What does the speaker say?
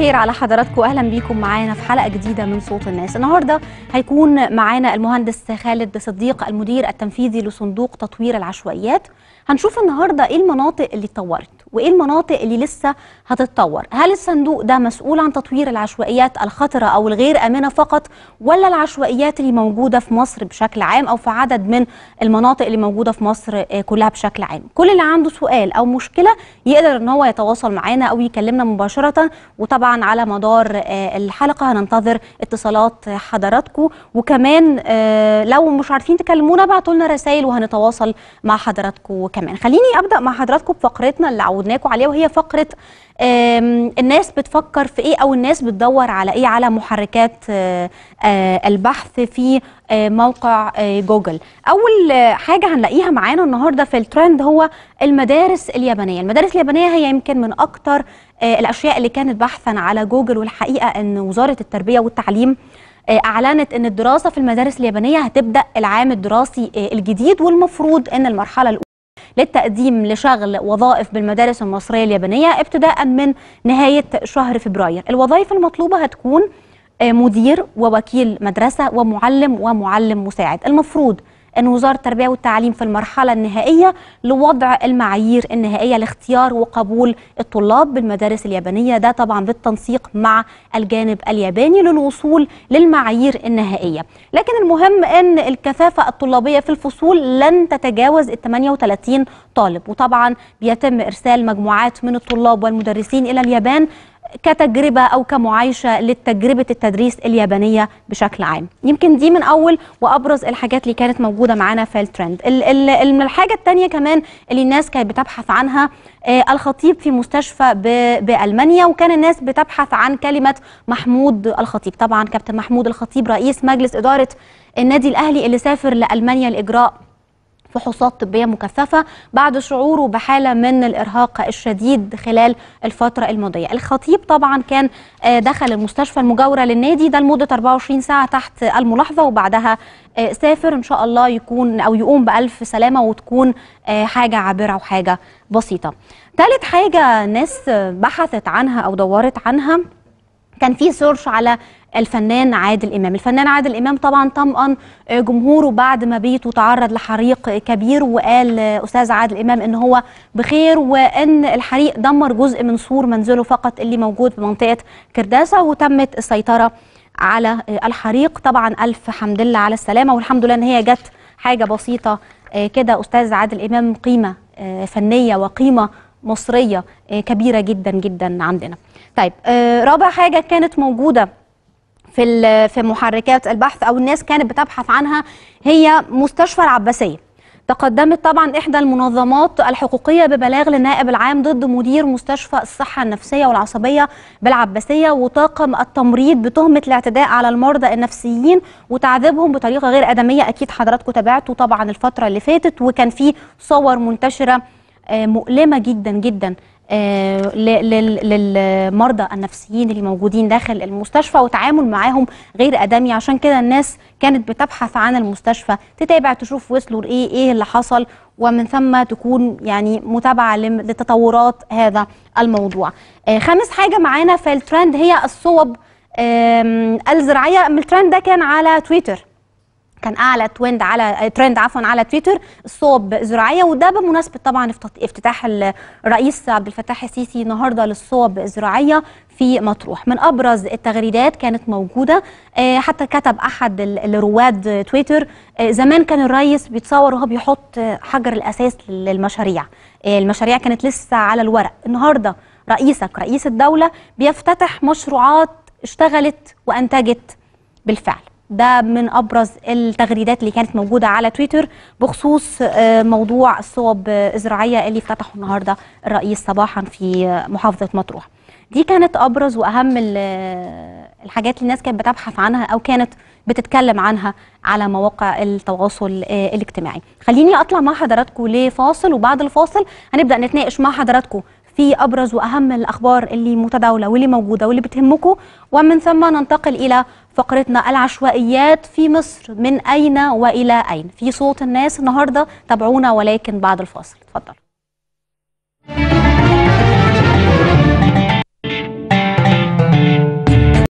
الخير على حضراتكم اهلا بيكم معانا في حلقه جديده من صوت الناس النهارده هيكون معانا المهندس خالد صديق المدير التنفيذي لصندوق تطوير العشوائيات هنشوف النهارده ايه المناطق اللي اتطورت وايه المناطق اللي لسه هتتطور هل الصندوق ده مسؤول عن تطوير العشوائيات الخطره او الغير امنه فقط ولا العشوائيات اللي موجوده في مصر بشكل عام او في عدد من المناطق اللي موجوده في مصر آه، كلها بشكل عام كل اللي عنده سؤال او مشكله يقدر ان هو يتواصل معانا او يكلمنا مباشره وطبعا على مدار آه، الحلقه هننتظر اتصالات حضراتكم وكمان آه، لو مش عارفين تكلمونا ابعتوا لنا رسائل وهنتواصل مع حضراتكم كمان خليني ابدا مع حضراتكم بفقرتنا اللي عودناكم عليها وهي فقره الناس بتفكر في ايه او الناس بتدور على ايه على محركات آه، آه، البحث في آه، موقع جوجل اول حاجه هنلاقيها معانا النهارده في الترند هو المدارس اليابانيه المدارس اليابانيه هي يمكن من اكتر الاشياء اللي كانت بحثا على جوجل والحقيقه ان وزاره التربيه والتعليم اعلنت ان الدراسه في المدارس اليابانيه هتبدا العام الدراسي الجديد والمفروض ان المرحله الاولى للتقديم لشغل وظائف بالمدارس المصرية اليابانية ابتداء من نهاية شهر فبراير الوظائف المطلوبة هتكون آه، مدير ووكيل مدرسة ومعلم ومعلم مساعد المفروض أن وزارة التربية والتعليم في المرحلة النهائية لوضع المعايير النهائية لاختيار وقبول الطلاب بالمدارس اليابانية ده طبعا بالتنسيق مع الجانب الياباني للوصول للمعايير النهائية لكن المهم أن الكثافة الطلابية في الفصول لن تتجاوز ال 38 طالب وطبعا بيتم إرسال مجموعات من الطلاب والمدرسين إلى اليابان كتجربة أو كمعايشة لتجربة التدريس اليابانية بشكل عام يمكن دي من أول وأبرز الحاجات اللي كانت موجودة معانا في الترند من الحاجة التانية كمان اللي الناس كانت بتبحث عنها آه، الخطيب في مستشفى بألمانيا وكان الناس بتبحث عن كلمة محمود الخطيب طبعا كابتن محمود الخطيب رئيس مجلس إدارة النادي الأهلي اللي سافر لألمانيا لإجراء فحوصات طبية مكثفة بعد شعوره بحالة من الإرهاق الشديد خلال الفترة الماضية الخطيب طبعا كان آه، دخل المستشفى المجاورة للنادي ده لمدة 24 ساعة تحت الملاحظة وبعدها آه، سافر إن شاء الله يكون أو يقوم بألف سلامة وتكون آه، حاجة عابرة وحاجة بسيطة ثالث حاجة ناس بحثت عنها أو دورت عنها كان في سيرش على الفنان عادل امام الفنان عادل امام طبعا طمأن آه، جمهوره بعد ما بيته تعرض لحريق كبير وقال آه، استاذ عادل امام ان هو بخير وان الحريق دمر جزء من سور منزله فقط اللي موجود بمنطقه كرداسه وتمت السيطره على آه، الحريق طبعا الف حمد لله على السلامه والحمد لله ان هي جت حاجه بسيطه كده استاذ عادل امام قيمه فنيه وقيمه مصريه آه، كبيره جدا جدا عندنا طيب آه، رابع حاجه كانت موجوده في في محركات البحث او الناس كانت بتبحث عنها هي مستشفى العباسيه تقدمت طبعا إحدى المنظمات الحقوقية ببلاغ للنائب العام ضد مدير مستشفى الصحة النفسية والعصبية بالعباسية وطاقم التمريض بتهمة الاعتداء على المرضى النفسيين وتعذيبهم بطريقة غير أدمية أكيد حضراتكم تابعتوا طبعا الفترة اللي فاتت وكان في صور منتشرة آه، مؤلمه جدا جدا آه، للمرضى النفسيين اللي موجودين داخل المستشفى وتعامل معاهم غير ادمي عشان كده الناس كانت بتبحث عن المستشفى تتابع تشوف وصلوا لايه ايه اللي حصل ومن ثم تكون يعني متابعه لتطورات هذا الموضوع آه، خامس حاجه معانا في الترند هي الصوب الزراعيه الترند ده كان على تويتر كان اعلى تويند على ترند عفوا على تويتر الصوب الزراعيه وده بمناسبه طبعا افتتاح الرئيس عبد الفتاح السيسي النهارده للصوب الزراعيه في مطروح من ابرز التغريدات كانت موجوده آه، حتى كتب احد الرواد تويتر آه، زمان كان الرئيس بيتصور وهو بيحط حجر الاساس للمشاريع آه، المشاريع كانت لسه على الورق النهارده رئيسك رئيس الدوله بيفتتح مشروعات اشتغلت وانتجت بالفعل ده من ابرز التغريدات اللي كانت موجوده على تويتر بخصوص آه، موضوع الصوب الزراعيه اللي افتتحه النهارده الرئيس صباحا في آه، محافظه مطروح. دي كانت ابرز واهم آه، الحاجات اللي الناس كانت بتبحث عنها او كانت بتتكلم عنها على مواقع التواصل الاجتماعي. خليني اطلع مع حضراتكم لفاصل وبعد الفاصل هنبدا نتناقش مع حضراتكم في أبرز وأهم الأخبار اللي متداولة واللي موجودة واللي بتهمكم ومن ثم ننتقل إلى فقرتنا العشوائيات في مصر من أين وإلى أين في صوت الناس النهاردة تابعونا ولكن بعد الفاصل اتفضلوا